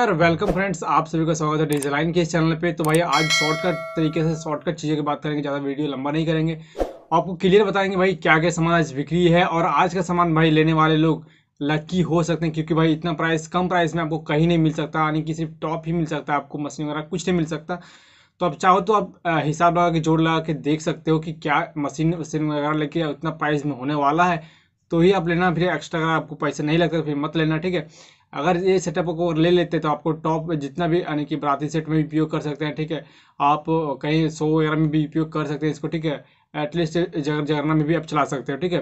sir welcome friends आप सभी का स्वागत है डिजाइन के इस चैनल पे तो भाई आज शॉर्टकट तरीके से शॉर्टकट चीज़ों की बात करेंगे ज़्यादा वीडियो लंबा नहीं करेंगे तो आपको क्लियर बताएंगे भाई क्या क्या सामान आज बिक्री है और आज का सामान भाई लेने वाले लोग लकी हो सकते हैं क्योंकि भाई इतना प्राइस कम प्राइस में आपको कहीं नहीं मिल सकता यानी कि सिर्फ टॉप ही मिल सकता है आपको मशीन वगैरह कुछ नहीं मिल सकता तो आप चाहो तो आप हिसाब लगा के जोड़ लगा के देख सकते हो कि क्या मशीन वशीन वगैरह लेके उतना प्राइस में होने वाला है तो ही आप लेना फिर एक्स्ट्रा अगर आपको पैसे नहीं लगते फिर मत लेना ठीक है अगर ये सेटअप को ले लेते तो आपको टॉप जितना भी यानी कि बराती सेट में भी उपयोग कर सकते हैं ठीक है आप कहीं सो वगैरह में भी उपयोग कर सकते हैं इसको ठीक है एटलीस्ट जगह जगरना में भी आप चला सकते हो ठीक है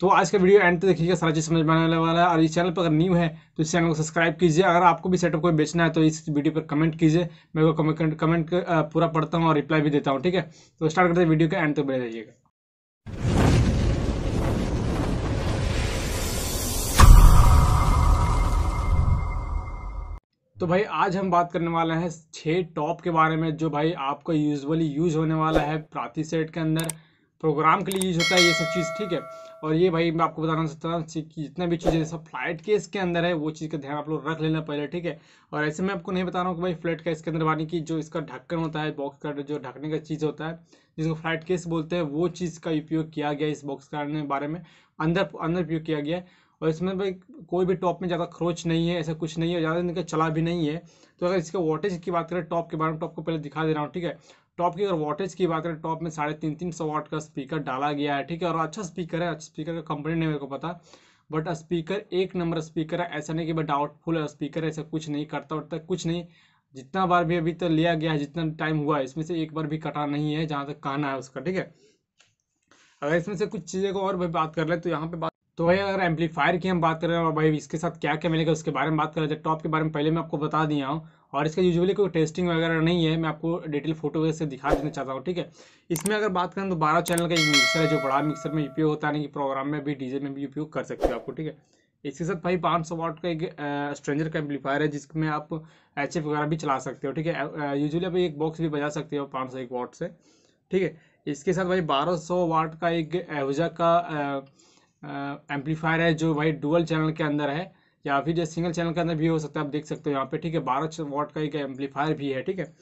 तो आज का वीडियो एंड तक देखिएगा सारा चीज़ समझ में आने वाला है और इस चैनल पर अगर न्यू है तो इस चैनल को सब्सक्राइब कीजिए अगर आपको भी सेटअप कोई बेचना है तो इस वीडियो पर कमेंट कीजिए मैं वो कमेंट कमेंट पूरा पढ़ता हूँ और रिप्लाई भी देता हूँ ठीक है तो स्टार्ट करते हैं वीडियो का एंड तक बने रहिएगा तो भाई आज हम बात करने वाले हैं छः टॉप के बारे में जो भाई आपका यूजुअली यूज़ होने वाला है प्राथी सेट के अंदर प्रोग्राम के लिए यूज होता है ये सब चीज़ ठीक है और ये भाई मैं आपको बताना चाहता हूँ जितना भी चीज़ें सब फ्लाइट केस के अंदर है वो चीज़ का ध्यान आप लोग रख लेना पहले ठीक है और ऐसे मैं आपको नहीं बता रहा हूँ कि भाई फ्लाइट केस के अंदर वाणी की जो इसका ढक्कन होता है बॉक्स का जो ढकने का चीज़ होता है जिसको फ्लाइट केस बोलते हैं वो चीज़ का उपयोग किया गया इस बॉक्स के बारे में अंदर अंदर उपयोग किया गया है और इसमें भाई कोई भी टॉप में ज़्यादा खरोच नहीं है ऐसा कुछ नहीं है ज़्यादा इनका चला भी नहीं है तो अगर इसके वोटेज की बात करें टॉप के बारे में टॉप को पहले दिखा दे रहा हूँ ठीक है टॉप की अगर वोटेज की बात करें टॉप में साढ़े तीन तीन सौ वाट का स्पीकर डाला गया है ठीक है और अच्छा स्पीकर है अच्छा स्पीकर का कंपनी नहीं मेरे को पता बट स्पीकर एक नंबर स्पीकर है ऐसा नहीं कि भाई डाउटफुल स्पीकर ऐसा कुछ नहीं करता उठता कुछ नहीं जितना बार भी अभी तक तो लिया गया है जितना टाइम हुआ है इसमें से एक बार भी कटा नहीं है जहाँ तक कहना है उसका ठीक है अगर इसमें से कुछ चीज़ें को और भी बात कर ले तो यहाँ पे बात तो भाई अगर एम्पलीफायर की हम बात करें और भाई इसके साथ क्या क्या मिलेगा उसके बारे में बात करें टॉप के बारे में पहले मैं आपको बता दिया हूँ और इसका यूजुअली कोई टेस्टिंग वगैरह नहीं है मैं आपको डिटेल फोटो वगैरह से दिखा देना चाहता हूँ ठीक है इसमें अगर बात करें तो बारह चैनल का एक मिक्सर है जो बड़ा मिक्सर में उपयोग होता है कि प्रोग्राम में भी डीजे में भी उपयोग कर सकते हो आपको ठीक है इसके साथ भाई पाँच सौ वाट का एक स्ट्रेंजर का एम्पलीफायर है जिसमें आप एच एफ वगैरह भी चला सकते हो ठीक है यूजली आप एक बॉक्स भी बजा सकते हो पाँच सौ एक वाट से ठीक है इसके साथ भाई बारह सौ वाट का एक एवजा का एम्पलीफायर है जो वही डुअल चैनल के अंदर है या फिर जो सिंगल चैनल के अंदर भी हो सकता है आप देख सकते हो यहाँ पे ठीक है बारह वाट का एक एम्पलीफायर भी है ठीक है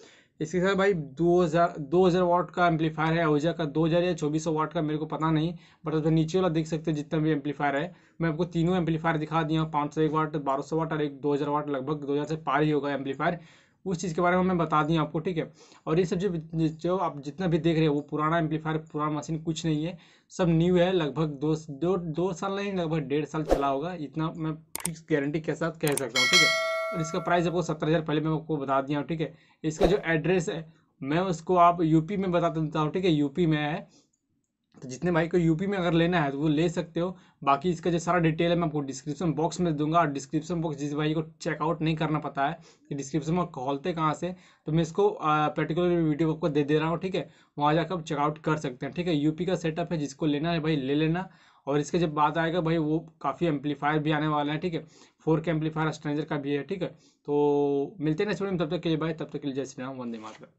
इसके साथ भाई दो हज़ार दो हज़ार वाट का एम्पलीफायर है ओजा का दो हज़ार या चौबीस सौ वाट का मेरे को पता नहीं बट उसमें नीचे वाला देख सकते हो जितना भी एम्पलीफायर है मैं आपको तीनों एम्पलीफायर दिखा दिया हूँ पाँच सौ एक वाट बारह सौ वाट और एक दो हज़ार वाट लगभग दो हज़ार से पार ही होगा एम्पलीफायर उस चीज़ के बारे में मैं बता दिया आपको ठीक है और ये सब जो जो आप जितना भी देख रहे हो वो पुराना एम्पलीफायर पुराना मशीन कुछ नहीं है सब न्यू है लगभग दो दो दो साल नहीं लगभग डेढ़ साल चला होगा इतना मैं फिक्स गारंटी के साथ कह सकता हूँ ठीक है और इसका प्राइस आपको सत्तर हज़ार पहले मैं आपको बता दिया हूँ ठीक है इसका जो एड्रेस है मैं उसको आप यूपी में बता देता हूँ ठीक है यूपी में है तो जितने भाई को यूपी में अगर लेना है तो वो ले सकते हो बाकी इसका जो सारा डिटेल है मैं आपको डिस्क्रिप्शन बॉक्स में दूंगा और डिस्क्रिप्शन बॉक्स जिस भाई को चेकआउट नहीं करना पता है कि डिस्क्रिप्शन में खोलते कहाँ से तो मैं इसको पर्टिकुलर वीडियो आपको दे दे रहा हूँ ठीक है वहाँ जाकर आप चेकआउट कर सकते हैं ठीक है यूपी का सेटअप है जिसको लेना है भाई ले लेना और इसके जब बात आएगा भाई वो काफ़ी एम्पलीफायर भी आने वाला है ठीक है फोर के एम्पलीफायर स्ट्रेंजर का भी है ठीक है तो मिलते हैं नेक्स्ट वीडियो में तब तक के लिए भाई तब तक के लिए जय श्री राम वंदे मातरम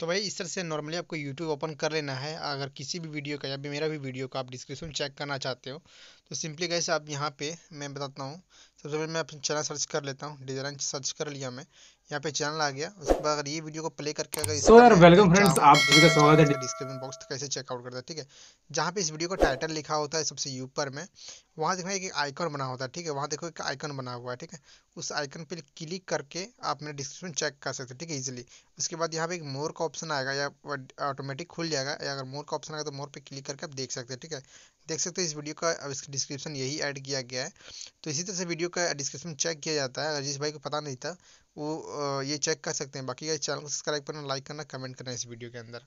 तो भाई इस तरह से नॉर्मली आपको यूट्यूब ओपन कर लेना है अगर किसी भी वीडियो का या भी मेरा भी वीडियो का आप डिस्क्रिप्शन चेक करना चाहते हो तो सिंपली कैसे आप यहाँ पे मैं बताता हूँ सबसे पहले मैं अपना चैनल सर्च कर लेता हूँ डिज़ाइन सर्च कर लिया मैं यहाँ पे चैनल आ गया उसके बाद अगर ये वीडियो को प्ले करके अगर सो यार वेलकम फ्रेंड्स आप सभी का स्वागत है डिस्क्रिप्शन बॉक्स तो कैसे चेकआउट करता है ठीक है जहाँ पे इस वीडियो का टाइटल लिखा होता है सबसे ऊपर में वहाँ देखो एक आइकन बना होता है ठीक है वहाँ देखो एक आइकन बना हुआ है ठीक है उस आइकन पे क्लिक करके आप मेरे डिस्क्रिप्शन चेक कर सकते हैं ठीक है इजिली उसके बाद यहाँ पे एक मोर का ऑप्शन आएगा या ऑटोमेटिक खुल जाएगा या अगर मोर का ऑप्शन आएगा तो मोर पे क्लिक करके आप देख सकते हैं ठीक है देख सकते हैं इस वीडियो का अब इसका डिस्क्रिप्शन यही ऐड किया गया है तो इसी तरह से वीडियो का डिस्क्रिप्शन चेक किया जाता है अगर जिस भाई को पता नहीं था वो ये चेक कर सकते हैं बाकी चैनल को सब्सक्राइब करना लाइक करना कमेंट करना इस वीडियो के अंदर